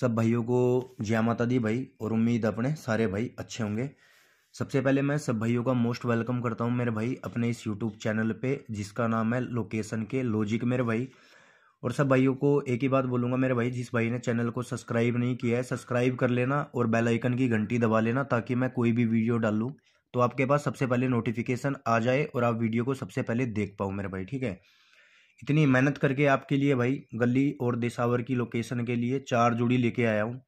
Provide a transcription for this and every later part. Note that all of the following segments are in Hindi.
सब भाइयों को जय माता दी भाई और उम्मीद अपने सारे भाई अच्छे होंगे सबसे पहले मैं सब भाइयों का मोस्ट वेलकम करता हूँ मेरे भाई अपने इस यूट्यूब चैनल पे जिसका नाम है लोकेशन के लॉजिक मेरे भाई और सब भाइयों को एक ही बात बोलूँगा मेरे भाई जिस भाई ने चैनल को सब्सक्राइब नहीं किया है सब्सक्राइब कर लेना और बेलाइकन की घंटी दबा लेना ताकि मैं कोई भी वीडियो डालूँ तो आपके पास सबसे पहले नोटिफिकेशन आ जाए और आप वीडियो को सबसे पहले देख पाऊँ मेरे भाई ठीक है इतनी मेहनत करके आपके लिए भाई गली और देशावर की लोकेशन के लिए चार जोड़ी लेके आया हूँ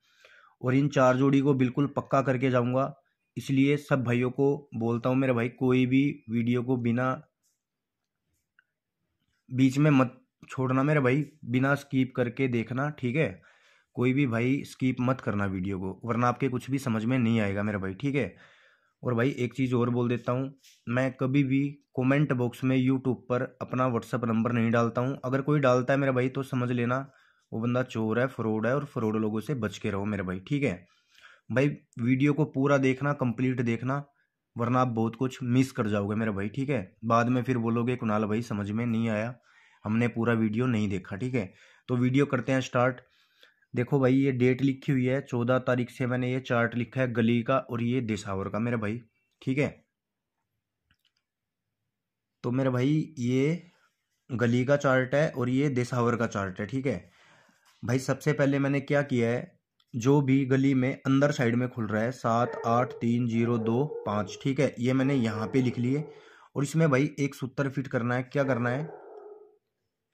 और इन चार जोड़ी को बिल्कुल पक्का करके जाऊँगा इसलिए सब भाइयों को बोलता हूँ मेरे भाई कोई भी वीडियो को बिना बीच में मत छोड़ना मेरे भाई बिना स्कीप करके देखना ठीक है कोई भी भाई स्कीप मत करना वीडियो को वरना आपके कुछ भी समझ में नहीं आएगा मेरे भाई ठीक है और भाई एक चीज़ और बोल देता हूँ मैं कभी भी कमेंट बॉक्स में यूट्यूब पर अपना व्हाट्सअप नंबर नहीं डालता हूँ अगर कोई डालता है मेरा भाई तो समझ लेना वो बंदा चोर है फ्रॉड है और फ्रॉड लोगों से बच के रहो मेरे भाई ठीक है भाई वीडियो को पूरा देखना कंप्लीट देखना वरना आप बहुत कुछ मिस कर जाओगे मेरे भाई ठीक है बाद में फिर बोलोगे कुणाल भाई समझ में नहीं आया हमने पूरा वीडियो नहीं देखा ठीक है तो वीडियो करते हैं स्टार्ट देखो भाई ये डेट लिखी हुई है चौदह तारीख से मैंने ये चार्ट लिखा है गली का और ये देसावर का मेरे भाई ठीक है तो मेरे भाई ये गली का चार्ट है और ये देशावर का चार्ट है ठीक है भाई सबसे पहले मैंने क्या किया है जो भी गली में अंदर साइड में खुल रहा है सात आठ तीन जीरो दो पाँच ठीक है ये मैंने यहाँ पे लिख लिए और इसमें भाई एक सूत्र फिट करना है क्या करना है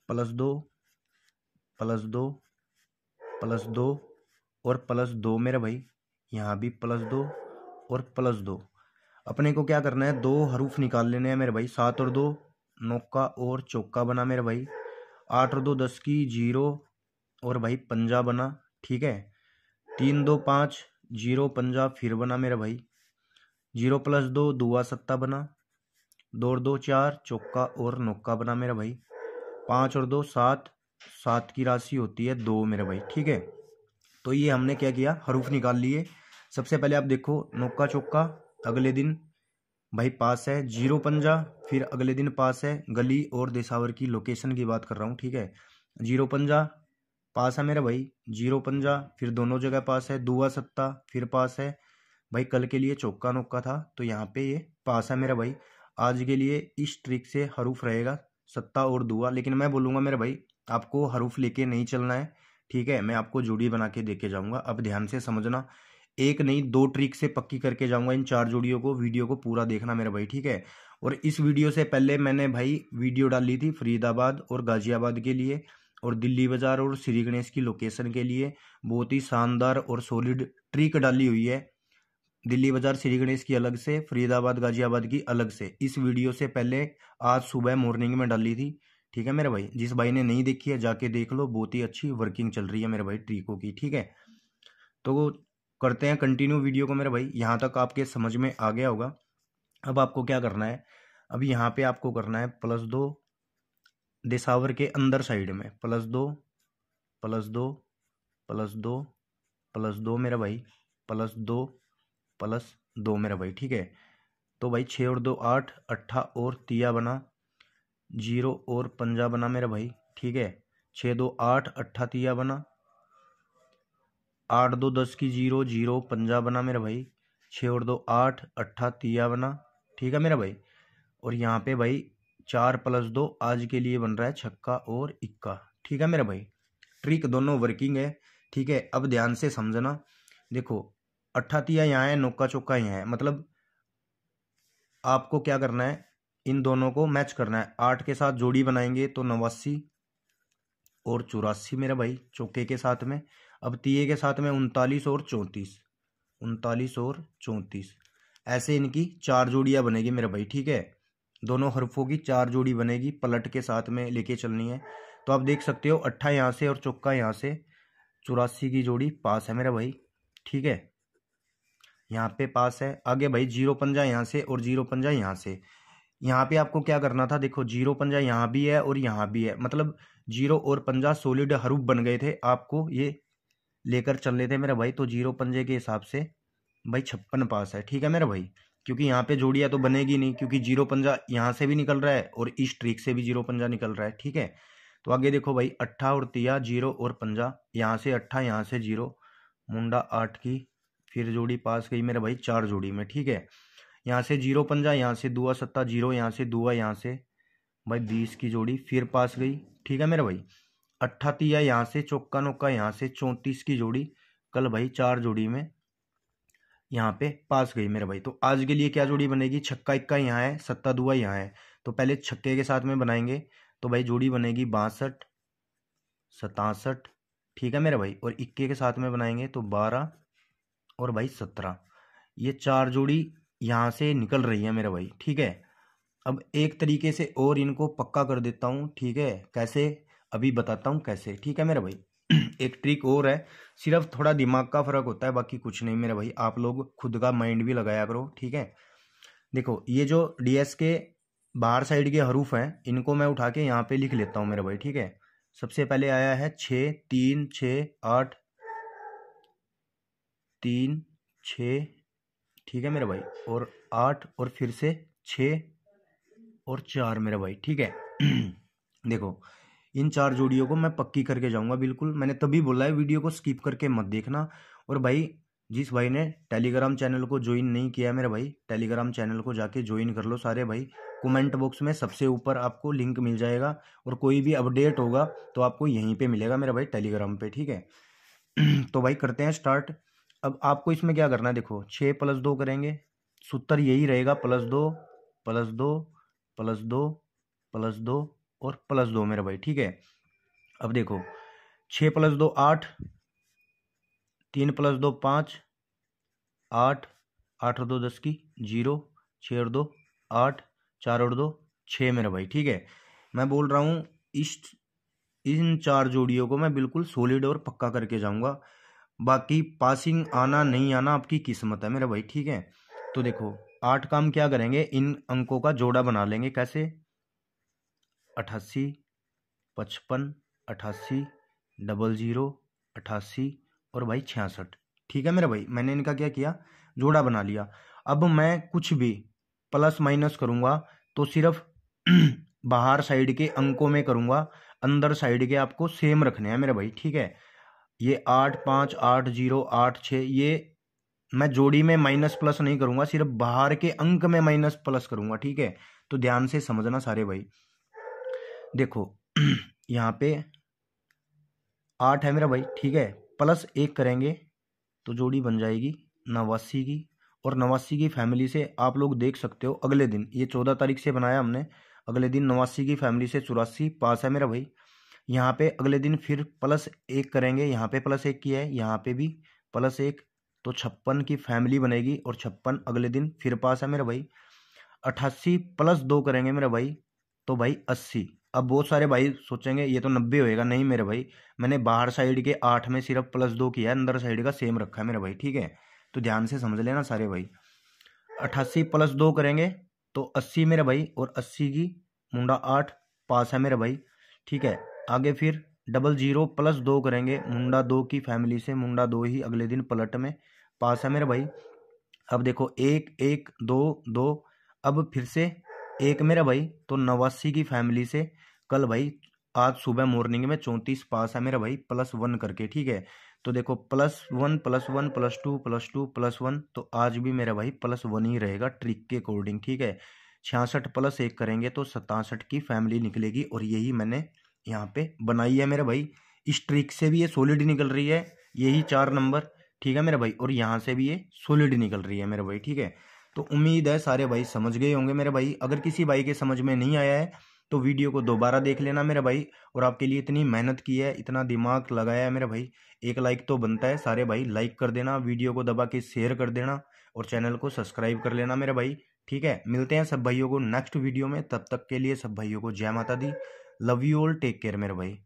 प्लस दो प्लस दो प्लस दो और प्लस दो मेरा भाई यहाँ भी प्लस दो और प्लस दो अपने को क्या करना है दो हरूफ निकाल लेने हैं मेरे भाई सात और दो नौका और चौका बना मेरे भाई आठ और दो दस की जीरो और भाई पंजा बना ठीक है तीन दो पाँच जीरो पंजा फिर बना मेरा भाई जीरो प्लस दो दुआ सत्ता बना दो और दो चार चौका और नौका बना मेरा भाई पाँच और दो सात सात की राशि होती है दो मेरे भाई ठीक है तो ये हमने क्या किया हरूफ निकाल लिए सबसे पहले आप देखो नोक्का चौक्का अगले दिन भाई पास है जीरो पंजा फिर अगले दिन पास है गली और देसावर की लोकेशन की बात कर रहा हूँ ठीक है जीरो पंजा पास है मेरा भाई जीरो पंजा फिर दोनों जगह पास है दुआ सत्ता फिर पास है भाई कल के लिए चौका नोक्का था तो यहाँ पे ये पास है मेरा भाई आज के लिए इस ट्रिक से हरूफ रहेगा सत्ता और दुआ लेकिन मैं बोलूँगा मेरा भाई आपको हरूफ लेके नहीं चलना है ठीक है मैं आपको जोड़ी बना के दे के जाऊँगा अब ध्यान से समझना एक नहीं दो ट्रिक से पक्की करके जाऊँगा इन चार जोड़ियों को वीडियो को पूरा देखना मेरा भाई ठीक है और इस वीडियो से पहले मैंने भाई वीडियो डाली थी फरीदाबाद और गाजियाबाद के लिए और दिल्ली बाज़ार और श्री गणेश की लोकेशन के लिए बहुत ही शानदार और सॉलिड ट्रिक डाली हुई है दिल्ली बाज़ार श्री गणेश की अलग से फरीदाबाद गाजियाबाद की अलग से इस वीडियो से पहले आज सुबह मॉर्निंग में डाली थी ठीक है मेरे भाई जिस भाई ने नहीं देखी है जाके देख लो बहुत ही अच्छी वर्किंग चल रही है मेरे भाई ट्रीको की ठीक है तो करते हैं कंटिन्यू वीडियो को मेरे भाई यहाँ तक आपके समझ में आ गया होगा अब आपको क्या करना है अब यहाँ पे आपको करना है प्लस दो दिसावर के अंदर साइड में प्लस दो प्लस दो प्लस दो प्लस दो मेरा भाई प्लस दो प्लस दो मेरा भाई ठीक है तो भाई छः और दो आठ अट्ठा और तिया बना जीरो और पंजा बना मेरा भाई ठीक है छः दो आठ अट्ठातिया बना आठ दो दस की जीरो जीरो पंजा बना मेरा भाई छः और दो आठ अट्ठातिया बना ठीक है मेरा भाई और यहाँ पे भाई चार प्लस दो आज के लिए बन रहा है छक्का और इक्का ठीक है मेरा भाई ट्रिक दोनों वर्किंग है ठीक है अब ध्यान से समझना देखो अट्ठातिया यहाँ है नोका चौका यहाँ है मतलब आपको क्या करना है इन दोनों को मैच करना है आठ के साथ जोड़ी बनाएंगे तो नवासी और चौरासी मेरा भाई चौके के साथ में अब तीए के साथ में उनतालीस और चौंतीस उनतालीस और चौंतीस ऐसे इनकी चार जोड़ियाँ बनेगी मेरा भाई ठीक है दोनों हरफों की चार जोड़ी बनेगी पलट के साथ में लेके चलनी है तो आप देख सकते हो अट्ठा यहाँ से और चौका यहाँ से चौरासी की जोड़ी पास है मेरा भाई ठीक है यहाँ पे पास है आगे भाई जीरो पंजा यहाँ से और जीरो पंजा यहाँ से यहाँ पे आपको क्या करना था देखो जीरो पंजा यहाँ भी है और यहाँ भी है मतलब जीरो और पंजा सोलिड हरूप बन गए थे आपको ये लेकर चलने थे मेरा भाई तो जीरो पंजे के हिसाब से भाई छप्पन पास है ठीक है मेरा भाई क्योंकि यहाँ पे जोड़िया तो बनेगी नहीं क्योंकि जीरो पंजा यहाँ से भी निकल रहा है और इस ट्रिक से भी जीरो पंजा निकल रहा है ठीक है तो आगे देखो भाई अट्ठा और तिया जीरो और पंजा यहाँ से अट्ठा यहाँ से जीरो मुंडा आठ की फिर जोड़ी पास गई मेरे भाई चार जोड़ी में ठीक है यहाँ से जीरो पंजा यहाँ से दुआ सत्ता जीरो यहाँ से दुआ यहाँ से भाई बीस की जोड़ी फिर पास गई ठीक है मेरा भाई अट्ठातिया यहाँ से चौका नौका यहाँ से चौंतीस की जोड़ी कल भाई चार जोड़ी में यहाँ पे पास गई मेरे भाई तो आज के लिए क्या जोड़ी बनेगी छक्का इक्का यहाँ है सत्ता दुआ यहाँ है तो पहले छक्के के साथ में बनाएंगे तो भाई जोड़ी बनेगी बासठ सतासठ ठीक है मेरे भाई और इक्के के साथ में बनाएंगे तो बारह और भाई सत्रह ये चार जोड़ी यहाँ से निकल रही है मेरा भाई ठीक है अब एक तरीके से और इनको पक्का कर देता हूँ ठीक है कैसे अभी बताता हूँ कैसे ठीक है मेरा भाई एक ट्रिक और है सिर्फ थोड़ा दिमाग का फ़र्क होता है बाकी कुछ नहीं मेरा भाई आप लोग खुद का माइंड भी लगाया करो ठीक है देखो ये जो डी एस के बाहर साइड के हरूफ हैं इनको मैं उठा के यहाँ पे लिख लेता हूँ मेरा भाई ठीक है सबसे पहले आया है छ तीन छ आठ तीन छ ठीक है मेरा भाई और आठ और फिर से छ और चार मेरा भाई ठीक है देखो इन चार जोड़ियों को मैं पक्की करके जाऊंगा बिल्कुल मैंने तभी बोला है वीडियो को स्किप करके मत देखना और भाई जिस भाई ने टेलीग्राम चैनल को ज्वाइन नहीं किया है मेरा भाई टेलीग्राम चैनल को जाके ज्वाइन कर लो सारे भाई कमेंट बॉक्स में सबसे ऊपर आपको लिंक मिल जाएगा और कोई भी अपडेट होगा तो आपको यहीं पे मिलेगा मेरा भाई टेलीग्राम पे ठीक है तो भाई करते हैं स्टार्ट अब आपको इसमें क्या करना है देखो छः प्लस दो करेंगे सूत्र यही रहेगा प्लस दो प्लस दो प्लस दो प्लस दो और प्लस दो मेरा भाई ठीक है अब देखो छः प्लस दो आठ तीन प्लस दो पाँच आठ आठ और दो दस की जीरो छः और दो आठ चार और दो छः मेरा भाई ठीक है मैं बोल रहा हूँ इस इन चार जोड़ियों को मैं बिल्कुल सोलिड और पक्का करके जाऊँगा बाकी पासिंग आना नहीं आना आपकी किस्मत है मेरा भाई ठीक है तो देखो आठ काम क्या करेंगे इन अंकों का जोड़ा बना लेंगे कैसे अठासी पचपन अठासी डबल ज़ीरो अठासी और भाई छियासठ ठीक है मेरा भाई मैंने इनका क्या किया जोड़ा बना लिया अब मैं कुछ भी प्लस माइनस करूँगा तो सिर्फ बाहर साइड के अंकों में करूँगा अंदर साइड के आपको सेम रखने हैं मेरा भाई ठीक है ये आठ पाँच आठ जीरो आठ छः ये मैं जोड़ी में माइनस प्लस नहीं करूँगा सिर्फ बाहर के अंक में माइनस प्लस करूँगा ठीक है तो ध्यान से समझना सारे भाई देखो यहाँ पे आठ है मेरा भाई ठीक है प्लस एक करेंगे तो जोड़ी बन जाएगी नवासी की और नवासी की फैमिली से आप लोग देख सकते हो अगले दिन ये चौदह तारीख से बनाया हमने अगले दिन नवासी की फैमिली से चौरासी पास है मेरा भाई यहाँ पे अगले दिन फिर प्लस एक करेंगे यहाँ पे प्लस एक किया है यहाँ पे भी प्लस एक तो छप्पन की फैमिली बनेगी और छप्पन अगले दिन फिर पास है मेरा भाई अट्ठासी प्लस दो करेंगे मेरा भाई तो भाई अस्सी अब बहुत सारे भाई सोचेंगे ये तो नब्बे होएगा नहीं मेरे भाई मैंने बाहर साइड के आठ में सिर्फ प्लस दो किया है अंदर साइड का सेम रखा है मेरा भाई ठीक है तो ध्यान से समझ लेना सारे भाई अट्ठासी प्लस दो करेंगे तो अस्सी मेरा भाई और अस्सी की मुंडा आठ पास है मेरा भाई ठीक है आगे फिर डबल जीरो प्लस दो करेंगे मुंडा दो की फैमिली से मुंडा दो ही अगले दिन पलट में पास है मेरे भाई अब देखो एक एक दो दो अब फिर से एक मेरा भाई तो नवासी की फैमिली से कल भाई आज सुबह मॉर्निंग में चौंतीस पास है मेरा भाई प्लस वन करके ठीक है तो देखो plus one plus one plus two plus two plus one तो आज भी मेरा भाई प्लस वन ही रहेगा ट्रिक के अकॉर्डिंग ठीक है छियासठ प्लस एक करेंगे तो सतासठ की फैमिली निकलेगी और यही मैंने यहाँ पे बनाई है मेरे भाई इस ट्रिक से भी ये सोलिड निकल रही है यही चार नंबर ठीक है मेरे भाई और यहाँ से भी ये सोलिड निकल रही है मेरे भाई ठीक है तो उम्मीद है सारे भाई समझ गए होंगे मेरे भाई अगर किसी भाई के समझ में नहीं आया है तो वीडियो को दोबारा देख लेना मेरे भाई और आपके लिए इतनी मेहनत की है इतना दिमाग लगाया है मेरे भाई एक लाइक तो बनता है सारे भाई लाइक कर देना वीडियो को दबा के शेयर कर देना और चैनल को सब्सक्राइब कर लेना मेरे भाई ठीक है मिलते हैं सब भाइयों को नेक्स्ट वीडियो में तब तक के लिए सब भाइयों को जय माता दी love you all take care मेरे भाई